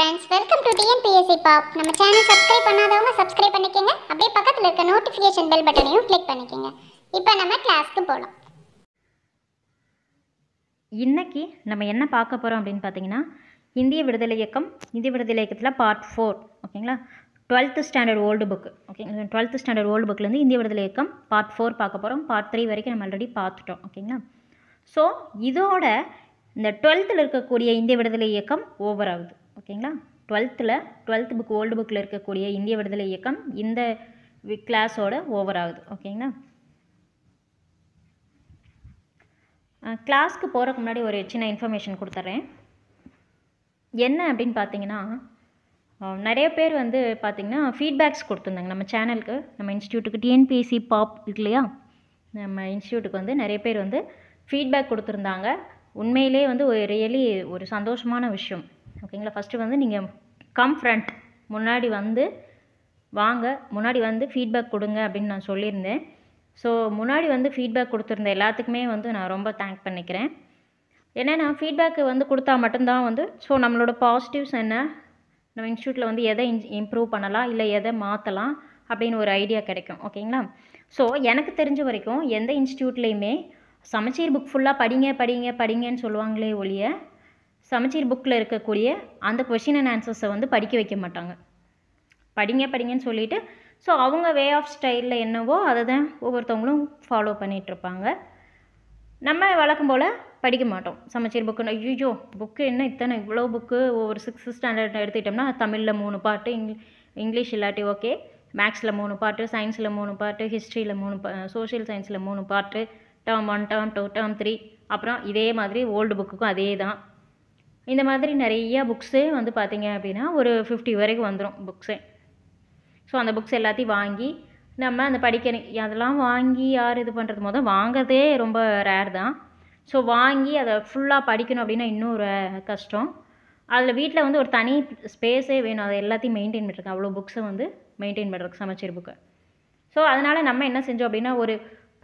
friends welcome to TNPSC பாப் நம்ம channel subscribe பண்ணாதவங்க சப்ஸ்கிரைப் பண்ணிக்கோங்க அப்படியே பக்கத்தில் இருக்க நோட்டிஃபிகேஷன் பெல் பட்டனையும் கிளிக் பண்ணிக்கோங்க இப்போ நம்ம கிளாஸ்க்கு போகலாம் இன்றைக்கி நம்ம என்ன பார்க்க போகிறோம் அப்படின்னு பார்த்தீங்கன்னா இந்திய விடுதலை இயக்கம் இந்திய விடுதலை இயக்கத்தில் பார்ட் ஃபோர் ஓகேங்களா டுவெல்த்து ஸ்டாண்டர்ட் ஓல்டு புக்கு ஓகேங்களா டுவெல்த்து ஸ்டாண்டர்ட் ஓல்டு புக்லேருந்து இந்திய விடுதலை இயக்கம் பார்ட் ஃபோர் பார்க்க போகிறோம் பார்ட் த்ரீ வரைக்கும் நம்ம ஆல்ரெடி பார்த்துட்டோம் ஓகேங்களா ஸோ இதோட இந்த டுவெல்த்தில் இருக்கக்கூடிய இந்திய விடுதலை இயக்கம் ஓவர் ஆகுது ஓகேங்களா டுவெல்த்தில் டுவெல்த் புக் ஓல்டு புக்கில் இருக்கக்கூடிய இந்திய விடுதலை இயக்கம் இந்த கிளாஸோட ஓவர் ஆகுது ஓகேங்களா கிளாஸ்க்கு போகிறக்கு முன்னாடி ஒரு சின்ன இன்ஃபர்மேஷன் கொடுத்துட்றேன் என்ன அப்படின்னு பார்த்தீங்கன்னா நிறைய பேர் வந்து பார்த்திங்கன்னா ஃபீட்பேக்ஸ் கொடுத்துருந்தாங்க நம்ம சேனலுக்கு நம்ம இன்ஸ்டியூட்டுக்கு டிஎன்பிஎஸ்சி பாப் இருக்கு இல்லையா நம்ம இன்ஸ்டியூட்டுக்கு வந்து நிறைய பேர் வந்து ஃபீட்பேக் கொடுத்துருந்தாங்க உண்மையிலே வந்து ஒரு ரியலி ஒரு சந்தோஷமான விஷயம் ஓகேங்களா ஃபஸ்ட்டு வந்து நீங்கள் கம் ஃப்ரண்ட் முன்னாடி வந்து வாங்க முன்னாடி வந்து ஃபீட்பேக் கொடுங்க அப்படின்னு நான் சொல்லியிருந்தேன் ஸோ முன்னாடி வந்து ஃபீட்பேக் கொடுத்துருந்த எல்லாத்துக்குமே வந்து நான் ரொம்ப தேங்க் பண்ணிக்கிறேன் ஏன்னா நான் ஃபீட்பேக்கு வந்து கொடுத்தா மட்டும்தான் வந்து ஸோ நம்மளோட பாசிட்டிவ்ஸ் என்ன நம்ம இன்ஸ்டியூட்டில் வந்து எதை இன் இம்ப்ரூவ் பண்ணலாம் இல்லை எதை மாற்றலாம் அப்படின்னு ஒரு ஐடியா கிடைக்கும் ஓகேங்களா ஸோ எனக்கு தெரிஞ்ச வரைக்கும் எந்த இன்ஸ்டியூட்லேயுமே சமச்சீர் புக் ஃபுல்லாக படிங்க படிங்க படிங்கன்னு சொல்லுவாங்களே ஒழிய சமச்சீர் புக்கில் இருக்கக்கூடிய அந்த கொஷின் அண்ட் ஆன்சர்ஸை வந்து படிக்க வைக்க மாட்டாங்க படிங்க படிங்கன்னு சொல்லிவிட்டு ஸோ அவங்க வே ஆஃப் ஸ்டைலில் என்னவோ அதை தான் ஒவ்வொருத்தவங்களும் ஃபாலோ பண்ணிகிட்ருப்பாங்க நம்ம வழக்கம் போல் படிக்க மாட்டோம் சமச்சீர் புக்குன்னு ஐயோ புக்கு என்ன இத்தனை இவ்வளோ புக்கு ஒவ்வொரு சிக்ஸ்த் ஸ்டாண்டர்ட் எடுத்துக்கிட்டோம்னா தமிழில் மூணு பாட்டு இங்கிலி இங்கிலீஷ் இல்லாட்டி ஓகே மேக்ஸில் மூணு பாட்டு சயின்ஸில் மூணு பாட்டு ஹிஸ்ட்ரியில் மூணு பா சோஷியல் சயின்ஸில் மூணு பாட்டு term one term two term three அப்புறம் இதே மாதிரி ஓல்டு புக்குக்கும் அதே தான் இந்த மாதிரி நிறையா புக்ஸே வந்து பார்த்திங்க அப்படின்னா ஒரு ஃபிஃப்டி வரைக்கும் வந்துடும் புக்ஸே ஸோ அந்த புக்ஸ் எல்லாத்தையும் வாங்கி நம்ம அந்த படிக்கணும் அதெல்லாம் வாங்கி யார் இது பண்ணுறது மொதல் வாங்கிறதே ரொம்ப ரேர் தான் ஸோ வாங்கி அதை ஃபுல்லாக படிக்கணும் அப்படின்னா இன்னும் ஒரு கஷ்டம் அதில் வீட்டில் வந்து ஒரு தனி ஸ்பேஸே வேணும் அதை எல்லாத்தையும் மெயின்டைன் பண்ணுறதுக்கு அவ்வளோ புக்ஸை வந்து மெயின்டைன் பண்ணுறதுக்கு சமைச்சிரு புக்கு ஸோ அதனால் நம்ம என்ன செஞ்சோம் அப்படின்னா ஒரு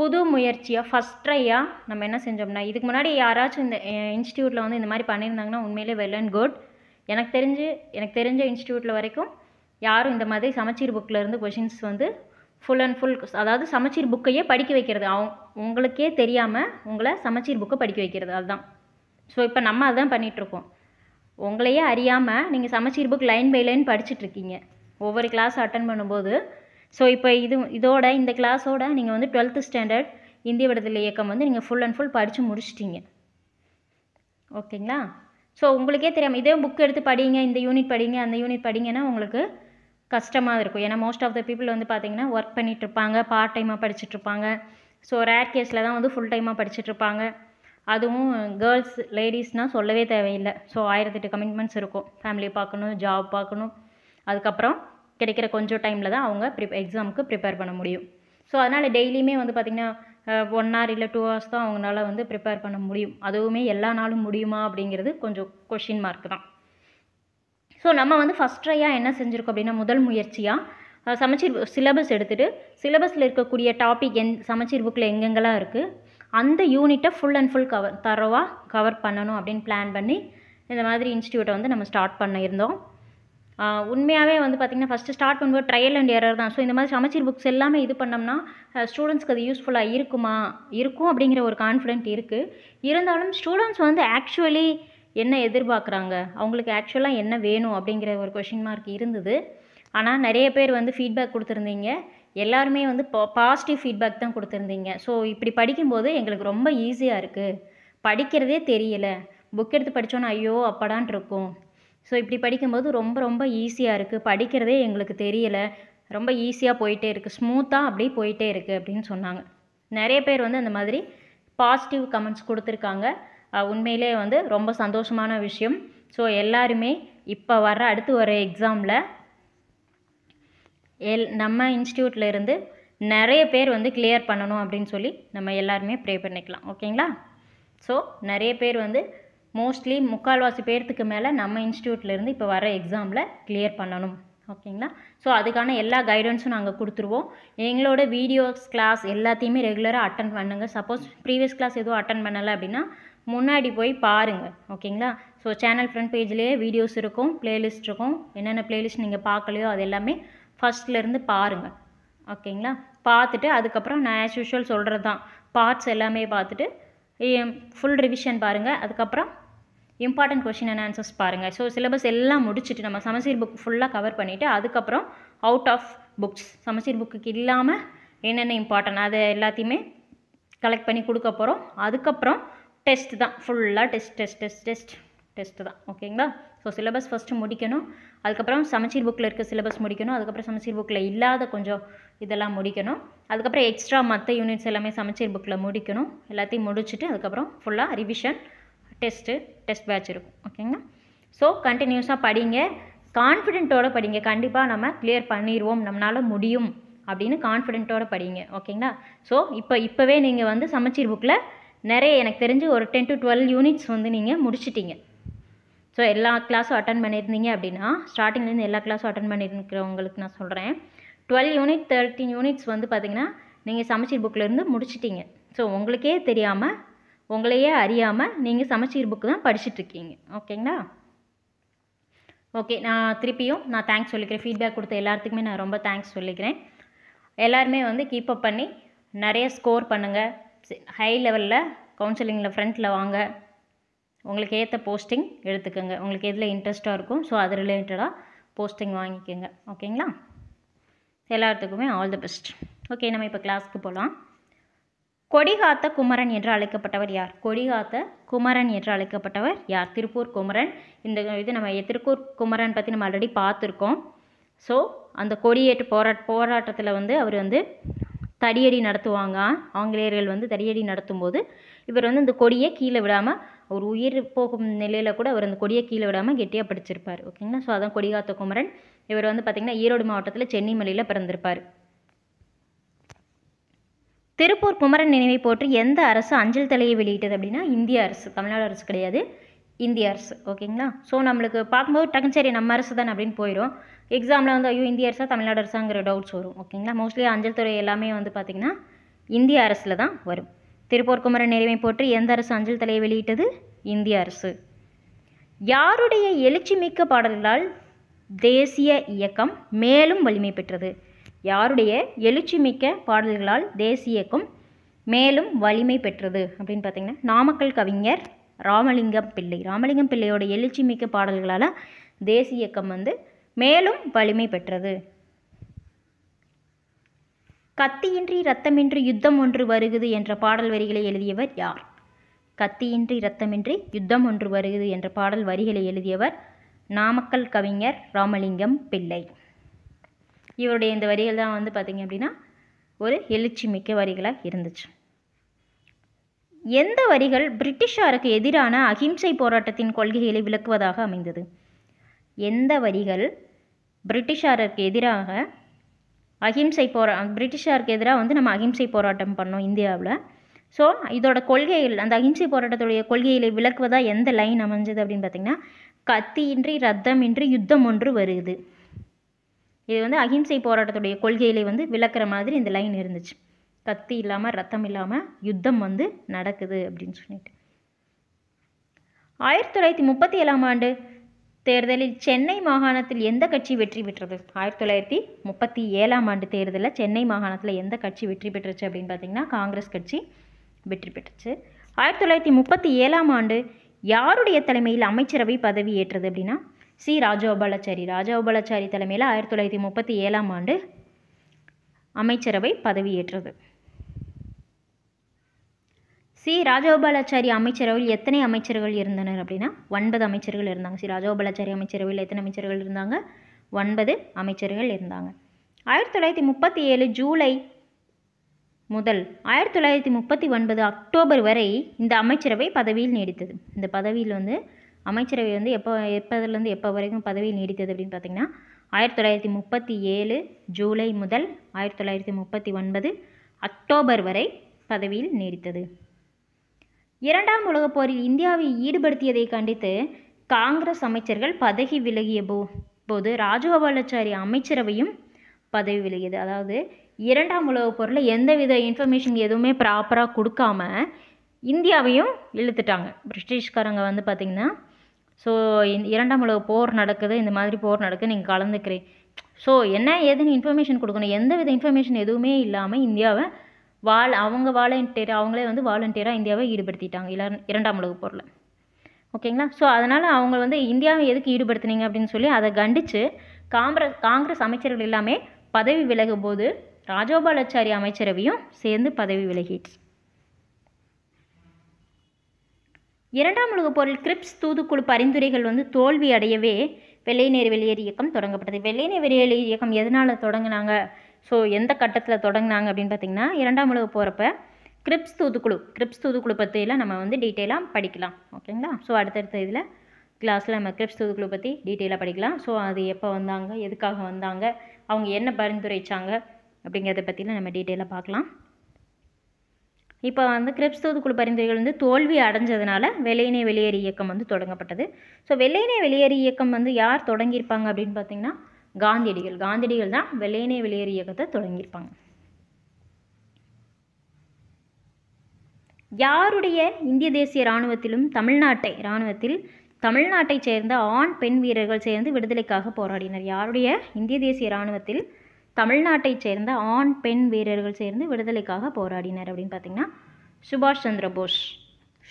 புது முயற்சியாக ஃபஸ்ட் ட்ரையாக நம்ம என்ன செஞ்சோம்னா இதுக்கு முன்னாடி யாராச்சும் இந்த இன்ஸ்டியூட்டில் வந்து இந்த மாதிரி பண்ணியிருந்தாங்கன்னா உண்மையிலே வெல் அண்ட் குட் எனக்கு தெரிஞ்சு எனக்கு தெரிஞ்ச இன்ஸ்டியூட்டில் வரைக்கும் யாரும் இந்த மாதிரி சமச்சீர் புக்கில் இருந்து கொஷின்ஸ் வந்து ஃபுல் அண்ட் ஃபுல் அதாவது சமச்சீர் புக்கையே படிக்க வைக்கிறது அவங்க உங்களுக்கே தெரியாமல் உங்களை சமச்சீர் புக்கை படிக்க வைக்கிறது அதுதான் ஸோ இப்போ நம்ம அதுதான் பண்ணிகிட்ருக்கோம் உங்களையே அறியாமல் நீங்கள் சமச்சீர் புக் லைன் பை லைன் படிச்சுட்ருக்கீங்க ஒவ்வொரு கிளாஸ் அட்டன் பண்ணும்போது ஸோ இப்போ இது இதோட இந்த கிளாஸோட நீங்கள் வந்து டுவெல்த்து ஸ்டாண்டர்ட் இந்திய விடுதலை இயக்கம் வந்து நீங்கள் ஃபுல் அண்ட் ஃபுல் படித்து முடிச்சிட்டிங்க ஓகேங்களா ஸோ உங்களுக்கே தெரியாமல் இதே புக் எடுத்து படிங்க இந்த யூனிட் படிங்க அந்த யூனிட் படிங்கன்னா உங்களுக்கு கஷ்டமாக இருக்கும் ஏன்னா மோஸ்ட் ஆஃப் த பீப்புள் வந்து பார்த்தீங்கன்னா ஒர்க் பண்ணிகிட்டு இருப்பாங்க பார்ட் டைமாக படிச்சுட்ருப்பாங்க ஸோ ரேர் கேஸில் தான் வந்து ஃபுல் டைமாக படிச்சுட்ருப்பாங்க அதுவும் கேர்ள்ஸ் லேடிஸ்னால் சொல்லவே தேவையில்லை ஸோ ஆயிரத்தெட்டு கமிட்மெண்ட்ஸ் இருக்கும் ஃபேமிலியை பார்க்கணும் ஜாப் பார்க்கணும் அதுக்கப்புறம் கிடைக்கிற கொஞ்சம் டைமில் தான் அவங்க ப்ரி எக்ஸாமுக்கு ப்ரிப்பேர் பண்ண முடியும் ஸோ அதனால் டெய்லியுமே வந்து பார்த்திங்கன்னா ஒன் ஹவர் இல்லை டூ ஹவர்ஸ் தான் அவங்களால வந்து ப்ரிப்பேர் பண்ண முடியும் அதுவுமே எல்லா நாளும் முடியுமா அப்படிங்கிறது கொஞ்சம் கொஷின் மார்க் தான் ஸோ நம்ம வந்து ஃபஸ்ட் ட்ரையாக என்ன செஞ்சுருக்கோம் அப்படின்னா முதல் முயற்சியாக சமச்சீர் சிலபஸ் எடுத்துகிட்டு சிலபஸில் இருக்கக்கூடிய டாபிக் எந் சமச்சீர் புக்கில் எங்கெங்கெல்லாம் இருக்குது அந்த யூனிட்டை ஃபுல் அண்ட் ஃபுல் கவர் தரவாக கவர் பண்ணணும் அப்படின்னு பிளான் பண்ணி இந்த மாதிரி இன்ஸ்டியூட்டை வந்து நம்ம ஸ்டார்ட் பண்ணியிருந்தோம் உண்மையாகவே வந்து பார்த்திங்கன்னா ஃபஸ்ட்டு ஸ்டார்ட் பண்ணும்போது ட்ரையல் அண்ட் எரர் தான் ஸோ இந்த மாதிரி சமச்சீர் புக்ஸ் எல்லாமே இது பண்ணோம்னா ஸ்டூடெண்ட்ஸ்க்கு அது யூஸ்ஃபுல்லாக இருக்குமா இருக்கும் அப்படிங்கிற ஒரு கான்ஃபிடென்ட் இருக்குது இருந்தாலும் ஸ்டூடெண்ட்ஸ் வந்து ஆக்சுவலி என்ன எதிர்பார்க்குறாங்க அவங்களுக்கு ஆக்சுவலாக என்ன வேணும் அப்படிங்கிற ஒரு கொஷின் மார்க் இருந்தது ஆனால் நிறைய பேர் வந்து ஃபீட்பேக் கொடுத்துருந்தீங்க எல்லாருமே வந்து பாசிட்டிவ் ஃபீட்பேக் தான் கொடுத்துருந்தீங்க ஸோ இப்படி படிக்கும்போது எங்களுக்கு ரொம்ப ஈஸியாக இருக்குது படிக்கிறதே தெரியலை புக் எடுத்து படித்தோன்னா ஐயோ அப்பாடான் இருக்கும் ஸோ இப்படி படிக்கும்போது ரொம்ப ரொம்ப ஈஸியாக இருக்குது படிக்கிறதே எங்களுக்கு தெரியலை ரொம்ப ஈஸியாக போயிட்டே இருக்குது ஸ்மூத்தாக அப்படியே போயிட்டே இருக்குது அப்படின்னு சொன்னாங்க நிறைய பேர் வந்து அந்த மாதிரி பாசிட்டிவ் கமெண்ட்ஸ் கொடுத்துருக்காங்க உண்மையிலே வந்து ரொம்ப சந்தோஷமான விஷயம் ஸோ எல்லாருமே இப்போ வர அடுத்து வர எக்ஸாமில் எல் நம்ம இன்ஸ்டியூட்டில் இருந்து நிறைய பேர் வந்து கிளியர் பண்ணணும் அப்படின்னு சொல்லி நம்ம எல்லாருமே ப்ரே பண்ணிக்கலாம் ஓகேங்களா ஸோ நிறைய பேர் வந்து மோஸ்ட்லி முக்கால்வாசி பேர்த்துக்கு மேலே நம்ம இன்ஸ்டியூட்லேருந்து இப்போ வர எக்ஸாமில் கிளியர் பண்ணணும் ஓகேங்களா ஸோ அதுக்கான எல்லா கைடன்ஸும் நாங்கள் கொடுத்துருவோம் எங்களோட வீடியோஸ் கிளாஸ் எல்லாத்தையுமே ரெகுலராக அட்டன் பண்ணுங்கள் சப்போஸ் ப்ரீவியஸ் கிளாஸ் எதுவும் அட்டன் பண்ணலை அப்படின்னா முன்னாடி போய் பாருங்கள் ஓகேங்களா ஸோ சேனல் ஃப்ரண்ட் பேஜ்லேயே வீடியோஸ் இருக்கும் ப்ளேலிஸ்ட் இருக்கும் என்னென்ன ப்ளேலிஸ்ட் நீங்கள் பார்க்கலையோ அது எல்லாமே ஃபஸ்ட்லேருந்து பாருங்கள் ஓகேங்களா பார்த்துட்டு அதுக்கப்புறம் நான் ஆஸ் யூஷுவல் சொல்கிறது தான் பார்ட்ஸ் எல்லாமே பார்த்துட்டு ஃபுல் ரிவிஷன் பாருங்கள் அதுக்கப்புறம் இம்பார்ட்டன்ட் கொஷின் அண்ட் ஆன்சர்ஸ் பாருங்கள் ஸோ சிலபஸ் எல்லாம் முடிச்சுட்டு நம்ம சமச்சீர் புக் ஃபுல்லாக கவர் பண்ணிவிட்டு அதுக்கப்புறம் அவுட் ஆஃப் புக்ஸ் சமச்சீர் புக்கு இல்லாமல் என்னென்ன இம்பார்ட்டன் அது எல்லாத்தையுமே கலெக்ட் பண்ணி கொடுக்க போகிறோம் அதுக்கப்புறம் டெஸ்ட் தான் ஃபுல்லாக test test test test test தான் ஓகேங்களா ஸோ சிலபஸ் ஃபஸ்ட்டு முடிக்கணும் அதுக்கப்புறம் சமச்சீர் புக்கில் இருக்க சிலபஸ் முடிக்கணும் அதுக்கப்புறம் சமச்சீர் புக்கில் இல்லாத கொஞ்சம் இதெல்லாம் முடிக்கணும் அதுக்கப்புறம் எக்ஸ்ட்ரா மற்ற யூனிட்ஸ் எல்லாமே சமச்சீர் புக்கில் முடிக்கணும் எல்லாத்தையும் முடிச்சுட்டு அதுக்கப்புறம் ஃபுல்லாக ரிவிஷன் டெஸ்ட்டு டெஸ்ட் பேட்ச் இருக்கும் ஓகேங்களா ஸோ கண்டினியூஸாக படிங்க கான்ஃபிடென்ட்டோட படிங்க கண்டிப்பாக நம்ம கிளியர் பண்ணிடுவோம் நம்மளால் முடியும் அப்படின்னு கான்ஃபிடென்ட்டோட படிங்க ஓகேங்களா ஸோ இப்போ இப்போவே நீங்கள் வந்து சமைச்சீர் புக்கில் நிறைய எனக்கு தெரிஞ்சு ஒரு டென் டு டுவெல் யூனிட்ஸ் வந்து நீங்கள் முடிச்சிட்டிங்க ஸோ எல்லா கிளாஸும் அட்டன் பண்ணியிருந்தீங்க அப்படின்னா ஸ்டார்டிங்லேருந்து எல்லா கிளாஸும் அட்டன் பண்ணியிருக்கிறவங்களுக்கு நான் சொல்கிறேன் டுவெல் யூனிட் தேர்ட்டின் யூனிட்ஸ் வந்து பார்த்திங்கன்னா நீங்கள் சமைச்சீர் புக்கிலேருந்து முடிச்சிட்டிங்க ஸோ உங்களுக்கே தெரியாமல் உங்களையே அறியாமல் நீங்கள் சமச்சீர் புக்கு தான் படிச்சுட்ருக்கீங்க ஓகேங்களா ஓகே நான் திருப்பியும் நான் தேங்க்ஸ் சொல்லிக்கிறேன் ஃபீட்பேக் கொடுத்த எல்லாத்துக்குமே நான் ரொம்ப தேங்க்ஸ் சொல்லிக்கிறேன் எல்லாருமே வந்து கீப் அப் பண்ணி நிறைய ஸ்கோர் பண்ணுங்கள் ஹை லெவலில் கவுன்சிலிங்கில் ஃப்ரண்ட்டில் வாங்க உங்களுக்கு ஏற்ற போஸ்டிங் எடுத்துக்கோங்க உங்களுக்கு எதில் இன்ட்ரெஸ்ட்டாக இருக்கும் ஸோ அது ரிலேட்டடாக போஸ்டிங் வாங்கிக்கோங்க ஓகேங்களா எல்லாத்துக்குமே ஆல் தி பெஸ்ட் ஓகே நம்ம இப்போ கிளாஸ்க்கு போகலாம் கொடிகாத்த குமரன் என்று அழைக்கப்பட்டவர் யார் கொடிகாத்த குமரன் என்று அழைக்கப்பட்டவர் யார் திருப்பூர் குமரன் இந்த இது நம்ம திருப்பூர் குமரன் பற்றி நம்ம ஆல்ரெடி பார்த்துருக்கோம் ஸோ அந்த கொடியேற்று போராட் போராட்டத்தில் வந்து அவர் வந்து தடியடி நடத்துவாங்க ஆங்கிலேயர்கள் வந்து தடியடி நடத்தும்போது இவர் வந்து இந்த கொடியை கீழே விடாமல் அவர் உயிர் போகும் நிலையில் கூட அவர் அந்த கொடியை கீழே விடாமல் கெட்டியாக படிச்சிருப்பார் ஓகேங்களா ஸோ அதான் கொடிகாத்த குமரன் இவர் வந்து பார்த்திங்கன்னா ஈரோடு மாவட்டத்தில் சென்னிமலையில் பிறந்திருப்பார் திருப்பூர் குமரன் நினைவை போற்றி எந்த அரசு அஞ்சல் தலையை வெளியிட்டது அப்படின்னா இந்திய அரசு தமிழ்நாடு அரசு கிடையாது இந்திய அரசு ஓகேங்களா ஸோ நம்மளுக்கு பார்க்கும்போது டக்குன்னு சரி நம்ம அரசு தான் அப்படின்னு போயிடும் எக்ஸாமில் வந்து ஐயோ இந்திய அரசா தமிழ்நாடு அரசாங்கிற டவுட்ஸ் வரும் ஓகேங்களா மோஸ்ட்லி அஞ்சல் துறை எல்லாமே வந்து பார்த்திங்கன்னா இந்திய அரசில் தான் வரும் திருப்பூர் குமரன் நிறைவை போற்றி எந்த அரசு அஞ்சல் தலையை வெளியிட்டது இந்திய அரசு யாருடைய எழுச்சி மிக்க பாடல்களால் தேசிய இயக்கம் மேலும் வலிமை பெற்றது யாருடைய எழுச்சிமிக்க பாடல்களால் தேசியக்கும் மேலும் வலிமை பெற்றது அப்படின்னு பார்த்திங்கன்னா நாமக்கல் கவிஞர் ராமலிங்கம் பிள்ளை ராமலிங்கம் பிள்ளையோட எழுச்சி மிக்க பாடல்களால் தேசிய இயக்கம் வந்து மேலும் வலிமை பெற்றது கத்தியின்றி ரத்தமின்றி யுத்தம் ஒன்று வருகுது என்ற பாடல் வரிகளை எழுதியவர் யார் கத்தியின்றி ரத்தமின்றி யுத்தம் ஒன்று வருகுது என்ற பாடல் வரிகளை எழுதியவர் நாமக்கல் கவிஞர் ராமலிங்கம் பிள்ளை இவருடைய இந்த வரிகள் தான் வந்து பார்த்திங்க அப்படின்னா ஒரு எழுச்சி மிக்க வரிகளாக இருந்துச்சு எந்த வரிகள் பிரிட்டிஷாருக்கு எதிரான அகிம்சை போராட்டத்தின் கொள்கைகளை விளக்குவதாக அமைந்தது எந்த வரிகள் பிரிட்டிஷாருக்கு எதிராக அகிம்சை போரா பிரிட்டிஷாருக்கு எதிராக வந்து நம்ம அகிம்சை போராட்டம் பண்ணோம் இந்தியாவில் ஸோ இதோட கொள்கைகள் அந்த அகிம்சை போராட்டத்துடைய கொள்கைகளை விளக்குவதாக எந்த லைன் அமைஞ்சது அப்படின்னு பார்த்திங்கன்னா கத்தியின்றி ரத்தமின்றி யுத்தம் ஒன்று வருது இது வந்து அகிம்சை போராட்டத்துடைய கொள்கையிலே வந்து விளக்குற மாதிரி இந்த லைன் இருந்துச்சு கத்தி இல்லாமல் ரத்தம் இல்லாமல் யுத்தம் வந்து நடக்குது அப்படின்னு சொல்லிட்டு ஆயிரத்தி தொள்ளாயிரத்தி முப்பத்தி ஏழாம் ஆண்டு தேர்தலில் சென்னை மாகாணத்தில் எந்த கட்சி வெற்றி பெற்றது ஆயிரத்தி தொள்ளாயிரத்தி முப்பத்தி ஏழாம் ஆண்டு தேர்தலில் சென்னை மாகாணத்தில் எந்த கட்சி வெற்றி பெற்றுச்சு அப்படின்னு பார்த்தீங்கன்னா காங்கிரஸ் கட்சி வெற்றி பெற்றுச்சு ஆயிரத்தி தொள்ளாயிரத்தி முப்பத்தி ஏழாம் ஆண்டு யாருடைய தலைமையில் அமைச்சரவை பதவி ஏற்றது அப்படின்னா சி ராஜகோபாலாச்சாரி ராஜகோபாலாச்சாரி தலைமையில் ஆயிரத்தி தொள்ளாயிரத்தி முப்பத்தி ஏழாம் ஆண்டு அமைச்சரவை பதவியேற்றது சி ராஜகோபாலாச்சாரி அமைச்சரவையில் எத்தனை அமைச்சர்கள் இருந்தனர் அப்படின்னா ஒன்பது அமைச்சர்கள் இருந்தாங்க சி ராஜகோபாலாச்சாரி அமைச்சரவையில் எத்தனை அமைச்சர்கள் இருந்தாங்க ஒன்பது அமைச்சர்கள் இருந்தாங்க ஆயிரத்தி தொள்ளாயிரத்தி முப்பத்தி ஏழு ஜூலை முதல் ஆயிரத்தி தொள்ளாயிரத்தி முப்பத்தி ஒன்பது அக்டோபர் வரை இந்த அமைச்சரவை பதவியில் நீடித்தது இந்த பதவியில் வந்து அமைச்சரவை வந்து எப்போ எப்போதுலேருந்து எப்போ வரைக்கும் பதவி நீடித்தது அப்படின்னு பார்த்தீங்கன்னா ஆயிரத்தி தொள்ளாயிரத்தி முப்பத்தி ஏழு ஜூலை முதல் ஆயிரத்தி தொள்ளாயிரத்தி முப்பத்தி ஒன்பது அக்டோபர் வரை பதவியில் நீடித்தது இரண்டாம் உலகப் போரில் இந்தியாவை ஈடுபடுத்தியதை கண்டித்து காங்கிரஸ் அமைச்சர்கள் பதவி விலகிய போ போது ராஜகோபாலாச்சாரி அமைச்சரவையும் பதவி விலகியது அதாவது இரண்டாம் உலகப் போரில் எந்தவித இன்ஃபர்மேஷன் எதுவுமே ப்ராப்பராக கொடுக்காம இந்தியாவையும் இழுத்துட்டாங்க பிரிட்டிஷ்காரங்க வந்து பார்த்திங்கன்னா ஸோ இரண்டாம் உலக போர் நடக்குது இந்த மாதிரி போர் நடக்குது நீங்கள் கலந்துக்கிறேன் ஸோ என்ன ஏதுன்னு இன்ஃபர்மேஷன் கொடுக்கணும் எந்த வித இன்ஃபர்மேஷன் எதுவுமே இல்லாமல் இந்தியாவை வால் அவங்க வாலண்டியர் அவங்களே வந்து வாலண்டியராக இந்தியாவை ஈடுபடுத்திட்டாங்க இள இரண்டாம் உலக போரில் ஓகேங்களா ஸோ அதனால் அவங்க வந்து இந்தியாவை எதுக்கு ஈடுபடுத்துனீங்க அப்படின்னு சொல்லி அதை கண்டித்து காங்கிரஸ் காங்கிரஸ் அமைச்சர்கள் எல்லாமே பதவி விலகும் போது ராஜோபாலாச்சாரி அமைச்சரவையும் சேர்ந்து பதவி விலகிடுச்சு இரண்டாம் உலகப் போரில் கிரிப்ஸ் தூதுக்குழு பரிந்துரைகள் வந்து தோல்வி அடையவே நேர் வெளியேறு இயக்கம் தொடங்கப்பட்டது நேர் வெளியேறு இயக்கம் எதனால் தொடங்கினாங்க ஸோ எந்த கட்டத்தில் தொடங்கினாங்க அப்படின்னு பார்த்திங்கன்னா இரண்டாம் உலக போகிறப்ப கிரிப்ஸ் தூதுக்குழு கிரிப்ஸ் தூதுக்குழு பற்றியெல்லாம் நம்ம வந்து டீட்டெயிலாக படிக்கலாம் ஓகேங்களா ஸோ அடுத்தடுத்த இதில் கிளாஸில் நம்ம கிரிப்ஸ் தூதுக்குழு பற்றி டீட்டெயிலாக படிக்கலாம் ஸோ அது எப்போ வந்தாங்க எதுக்காக வந்தாங்க அவங்க என்ன பரிந்துரைச்சாங்க அப்படிங்கிறத பற்றிலாம் நம்ம டீட்டெயிலாக பார்க்கலாம் இப்போ வந்து கிரிப்ஸ் தூதுக்குழு பரிந்துரைகள் வந்து தோல்வி அடைஞ்சதுனால வெள்ளையினை வெளியேறு இயக்கம் வந்து தொடங்கப்பட்டது ஸோ வெள்ளையினை வெளியேறு இயக்கம் வந்து யார் தொடங்கியிருப்பாங்க அப்படின்னு பார்த்தீங்கன்னா காந்தியடிகள் காந்தியடிகள் தான் வெள்ளையினை வெளியேறு இயக்கத்தை தொடங்கியிருப்பாங்க யாருடைய இந்திய தேசிய இராணுவத்திலும் தமிழ்நாட்டை இராணுவத்தில் தமிழ்நாட்டை சேர்ந்த ஆண் பெண் வீரர்கள் சேர்ந்து விடுதலைக்காக போராடினர் யாருடைய இந்திய தேசிய இராணுவத்தில் தமிழ்நாட்டை சேர்ந்த ஆண் பெண் வீரர்கள் சேர்ந்து விடுதலைக்காக போராடினர் அப்படின்னு பார்த்தீங்கன்னா சுபாஷ் சந்திரபோஸ்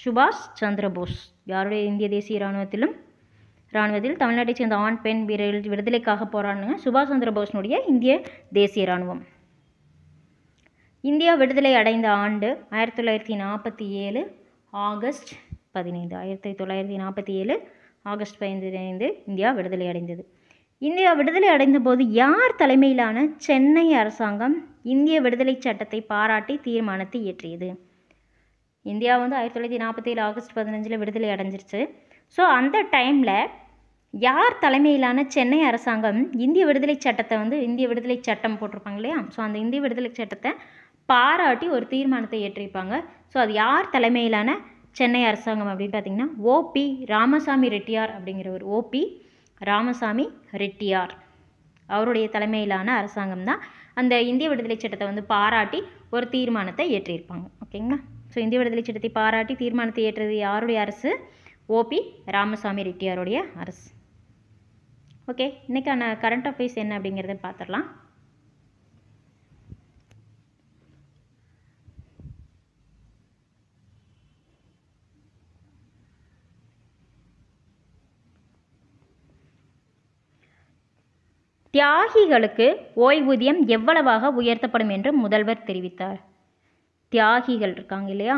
சுபாஷ் சந்திரபோஸ் யாருடைய இந்திய தேசிய இராணுவத்திலும் இராணுவத்தில் தமிழ்நாட்டை சேர்ந்த ஆண் பெண் வீரர்கள் விடுதலைக்காக போராடினாங்க சுபாஷ் சந்திர போஸ்னுடைய இந்திய தேசிய இராணுவம் இந்தியா விடுதலை அடைந்த ஆண்டு ஆயிரத்தி தொள்ளாயிரத்தி நாற்பத்தி ஏழு ஆகஸ்ட் பதினைந்து ஆயிரத்தி தொள்ளாயிரத்தி நாற்பத்தி ஏழு ஆகஸ்ட் பதினைந்து இந்தியா விடுதலை அடைந்தது இந்தியா விடுதலை அடைந்த போது யார் தலைமையிலான சென்னை அரசாங்கம் இந்திய விடுதலை சட்டத்தை பாராட்டி தீர்மானத்தை இயற்றியது இந்தியா வந்து ஆயிரத்தி தொள்ளாயிரத்தி நாற்பத்தி ஏழு ஆகஸ்ட் பதினஞ்சில் விடுதலை அடைஞ்சிருச்சு ஸோ அந்த டைமில் யார் தலைமையிலான சென்னை அரசாங்கம் இந்திய விடுதலை சட்டத்தை வந்து இந்திய விடுதலை சட்டம் போட்டிருப்பாங்க இல்லையா ஸோ அந்த இந்திய விடுதலை சட்டத்தை பாராட்டி ஒரு தீர்மானத்தை ஏற்றிருப்பாங்க ஸோ அது யார் தலைமையிலான சென்னை அரசாங்கம் அப்படின்னு பார்த்தீங்கன்னா ஓபி ராமசாமி ரெட்டியார் அப்படிங்கிறவர் ஓபி ராமசாமி ரெட்டியார் அவருடைய தலைமையிலான அரசாங்கம் தான் அந்த இந்திய விடுதலை சட்டத்தை வந்து பாராட்டி ஒரு தீர்மானத்தை ஏற்றியிருப்பாங்க ஓகேங்களா ஸோ இந்திய விடுதலை சட்டத்தை பாராட்டி தீர்மானத்தை ஏற்றது யாருடைய அரசு ஓபி ராமசாமி ரெட்டியாருடைய அரசு ஓகே இன்றைக்கான கரண்ட் அஃபேர்ஸ் என்ன அப்படிங்கிறத பார்த்துடலாம் தியாகிகளுக்கு ஓய்வூதியம் எவ்வளவாக உயர்த்தப்படும் என்று முதல்வர் தெரிவித்தார் தியாகிகள் இருக்காங்க இல்லையா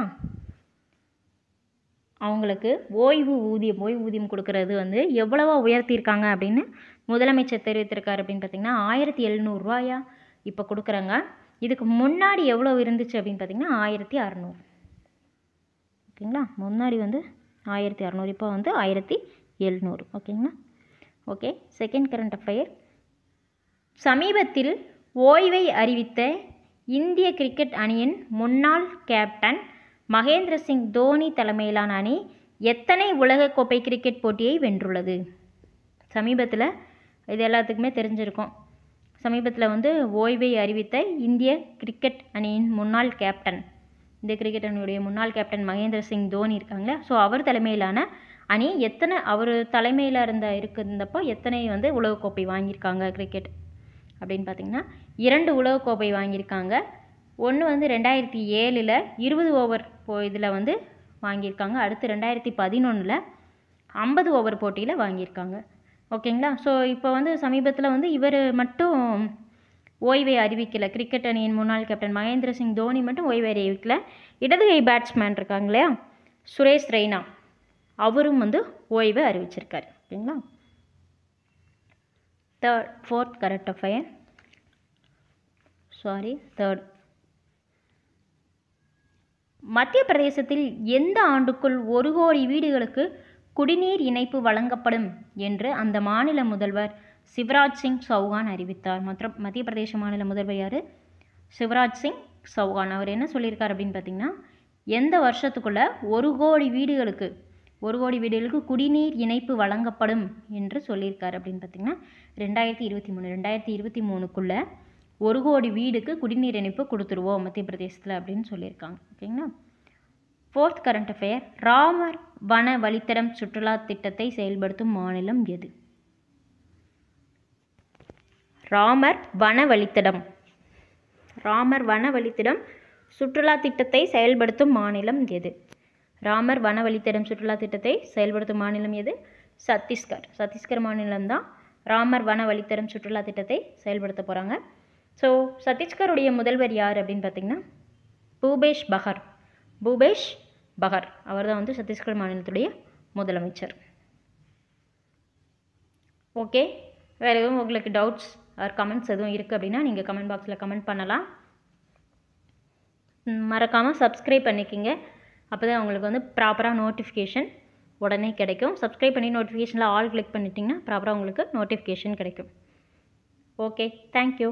அவங்களுக்கு ஓய்வு ஊதியம் ஓய்வூதியம் கொடுக்கறது வந்து எவ்வளவா உயர்த்தியிருக்காங்க அப்படின்னு முதலமைச்சர் தெரிவித்திருக்காரு அப்படின்னு பார்த்தீங்கன்னா ஆயிரத்தி எழுநூறுவாயா இப்போ கொடுக்குறாங்க இதுக்கு முன்னாடி எவ்வளோ இருந்துச்சு அப்படின்னு பார்த்தீங்கன்னா ஆயிரத்தி அறநூறு ஓகேங்களா முன்னாடி வந்து ஆயிரத்தி அறநூறு இப்போ வந்து ஆயிரத்தி எழுநூறு ஓகேங்களா ஓகே செகண்ட் கரண்ட் அஃபயர் சமீபத்தில் ஓய்வை அறிவித்த இந்திய கிரிக்கெட் அணியின் முன்னாள் கேப்டன் மகேந்திர சிங் தோனி தலைமையிலான அணி எத்தனை உலகக்கோப்பை கிரிக்கெட் போட்டியை வென்றுள்ளது சமீபத்தில் இது எல்லாத்துக்குமே தெரிஞ்சிருக்கும் சமீபத்தில் வந்து ஓய்வை அறிவித்த இந்திய கிரிக்கெட் அணியின் முன்னாள் கேப்டன் இந்த கிரிக்கெட் அணியுடைய முன்னாள் கேப்டன் மகேந்திர சிங் தோனி இருக்காங்களே ஸோ அவர் தலைமையிலான அணி எத்தனை அவர் தலைமையில் இருந்த இருக்கிருந்தப்போ எத்தனை வந்து உலகக்கோப்பை வாங்கியிருக்காங்க கிரிக்கெட் அப்படின்னு பார்த்திங்கன்னா இரண்டு உலகக்கோப்பை வாங்கியிருக்காங்க ஒன்று வந்து ரெண்டாயிரத்தி ஏழில் இருபது ஓவர் போ இதில் வந்து வாங்கியிருக்காங்க அடுத்து ரெண்டாயிரத்தி பதினொன்றில் ஐம்பது ஓவர் போட்டியில் வாங்கியிருக்காங்க ஓகேங்களா ஸோ இப்போ வந்து சமீபத்தில் வந்து இவர் மட்டும் ஓய்வை அறிவிக்கலை கிரிக்கெட் அணியின் முன்னாள் கேப்டன் மகேந்திர சிங் தோனி மட்டும் ஓய்வை அறிவிக்கலை இடதுகை பேட்ஸ்மேன் இருக்காங்க இல்லையா சுரேஷ் ரெய்னா அவரும் வந்து ஓய்வை அறிவிச்சிருக்காரு ஓகேங்களா third fourth correct affair sorry third மத்திய பிரதேசத்தில் எந்த ஆண்டுக்குள் ஒரு கோடி வீடுகளுக்கு குடிநீர் இணைப்பு வழங்கப்படும் என்று அந்த மாநில முதல்வர் சிவராஜ் சிங் சௌகான் அறிவித்தார் மற்ற மத்திய பிரதேச மாநில முதல்வர் யார் சிவராஜ் சிங் சௌகான் அவர் என்ன சொல்லியிருக்கார் அப்படின்னு பார்த்தீங்கன்னா எந்த வருஷத்துக்குள்ளே ஒரு கோடி வீடுகளுக்கு ஒரு கோடி வீடுகளுக்கு குடிநீர் இணைப்பு வழங்கப்படும் என்று சொல்லியிருக்காரு அப்படின்னு பார்த்திங்கன்னா ரெண்டாயிரத்தி இருபத்தி மூணு ரெண்டாயிரத்தி இருபத்தி மூணுக்குள்ளே ஒரு கோடி வீடுக்கு குடிநீர் இணைப்பு கொடுத்துருவோம் மத்திய பிரதேசத்தில் அப்படின்னு சொல்லியிருக்காங்க ஓகேங்களா ஃபோர்த் கரண்ட் அஃபேர் ராமர் வன வழித்தடம் சுற்றுலா திட்டத்தை செயல்படுத்தும் மாநிலம் எது ராமர் வன வழித்தடம் ராமர் வன வழித்திடம் சுற்றுலா திட்டத்தை செயல்படுத்தும் மாநிலம் எது ராமர் வன வழித்தடம் சுற்றுலா திட்டத்தை செயல்படுத்தும் மாநிலம் எது சத்தீஸ்கர் சத்தீஸ்கர் மாநிலம்தான் ராமர் வன வழித்தடம் சுற்றுலா திட்டத்தை செயல்படுத்த போகிறாங்க ஸோ சத்தீஸ்கருடைய முதல்வர் யார் அப்படின்னு பார்த்தீங்கன்னா பூபேஷ் பஹர் பூபேஷ் பஹர் அவர் தான் வந்து சத்தீஸ்கர் மாநிலத்துடைய முதலமைச்சர் ஓகே வேறு எதுவும் உங்களுக்கு டவுட்ஸ் ஆர் கமெண்ட்ஸ் எதுவும் இருக்குது அப்படின்னா நீங்கள் கமெண்ட் பாக்ஸில் கமெண்ட் பண்ணலாம் மறக்காமல் சப்ஸ்கிரைப் பண்ணிக்கிங்க அப்போ தான் உங்களுக்கு வந்து ப்ராப்பராக நோட்டிஃபிகேஷன் உடனே கிடைக்கும் சப்ஸ்கிரைப் பண்ணி நோட்டிஃபிகேஷனில் ஆல் கிளிக் பண்ணிட்டிங்கன்னா ப்ராப்பராக உங்களுக்கு நோட்டிஃபிகேஷன் கிடைக்கும் ஓகே தேங்க்யூ